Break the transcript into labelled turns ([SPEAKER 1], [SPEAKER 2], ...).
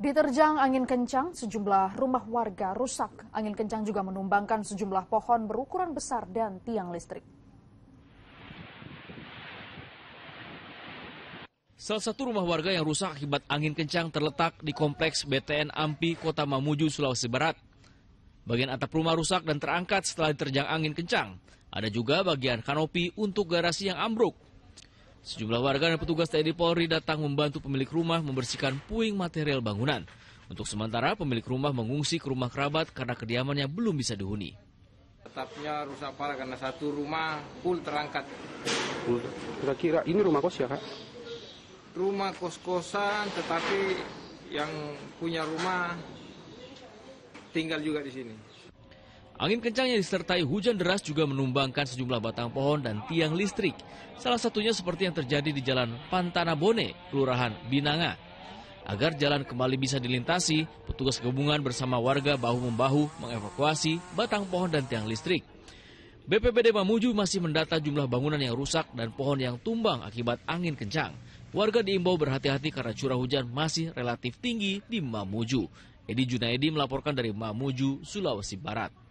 [SPEAKER 1] Diterjang angin kencang, sejumlah rumah warga rusak. Angin kencang juga menumbangkan sejumlah pohon berukuran besar dan tiang listrik.
[SPEAKER 2] Salah satu rumah warga yang rusak akibat angin kencang terletak di kompleks BTN Ampi, Kota Mamuju, Sulawesi Barat. Bagian atap rumah rusak dan terangkat setelah diterjang angin kencang. Ada juga bagian kanopi untuk garasi yang ambruk. Sejumlah warga dan petugas TNI Polri datang membantu pemilik rumah membersihkan puing material bangunan. Untuk sementara, pemilik rumah mengungsi ke rumah kerabat karena kediamannya belum bisa dihuni.
[SPEAKER 3] Tetapnya rusak parah karena satu rumah full terangkat.
[SPEAKER 4] Kira-kira ini rumah kos ya, Kak?
[SPEAKER 3] Rumah kos-kosan, tetapi
[SPEAKER 5] yang punya rumah tinggal juga di sini.
[SPEAKER 4] Angin
[SPEAKER 2] kencang yang disertai hujan deras juga menumbangkan sejumlah batang pohon dan tiang listrik. Salah satunya seperti yang terjadi di Jalan Pantanabone, Kelurahan Binanga. Agar jalan kembali bisa dilintasi, petugas gabungan bersama warga bahu-membahu mengevakuasi batang pohon dan tiang listrik. BPBD Mamuju masih mendata jumlah bangunan yang rusak dan pohon yang tumbang akibat angin kencang. Warga diimbau berhati-hati karena curah hujan masih relatif tinggi di Mamuju. Edi Junaidi melaporkan dari Mamuju, Sulawesi Barat.